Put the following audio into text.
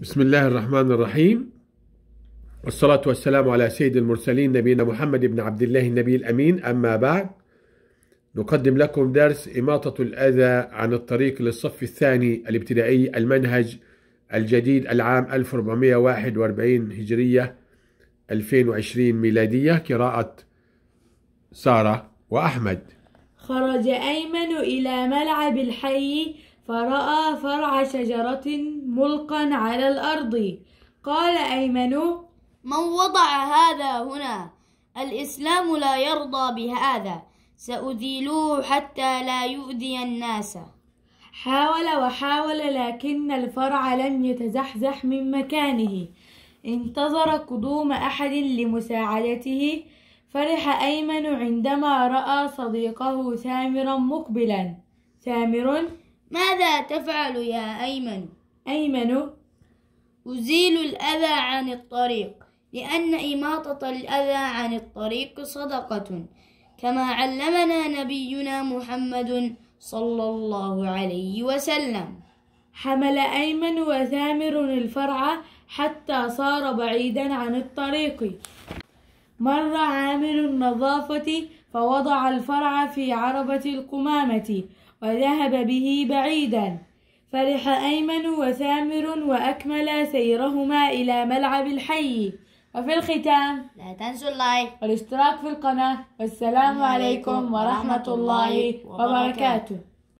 بسم الله الرحمن الرحيم والصلاة والسلام على سيد المرسلين نبينا محمد بن عبد الله النبي الأمين أما بعد نقدم لكم درس إماطة الأذى عن الطريق للصف الثاني الابتدائي المنهج الجديد العام 1441 هجرية 2020 ميلادية قراءة سارة وأحمد خرج أيمن إلى ملعب الحي فرأى فرع شجرة ملقا على الأرض قال أيمن من وضع هذا هنا الإسلام لا يرضى بهذا سأذيله حتى لا يؤذي الناس حاول وحاول لكن الفرع لم يتزحزح من مكانه انتظر قدوم أحد لمساعدته فرح أيمن عندما رأى صديقه سامرا مقبلا سامر ماذا تفعل يا أيمن؟ أيمن أزيل الأذى عن الطريق لأن إماطة الأذى عن الطريق صدقة كما علمنا نبينا محمد صلى الله عليه وسلم حمل أيمن وثامر الفرع حتى صار بعيدا عن الطريق مر عامل النظافة فوضع الفرع في عربة القمامة وذهب به بعيدا فرح أيمن وسامر وأكمل سيرهما إلى ملعب الحي وفي الختام لا تنسوا اللايك والاشتراك في القناة والسلام عليكم ورحمة الله وبركاته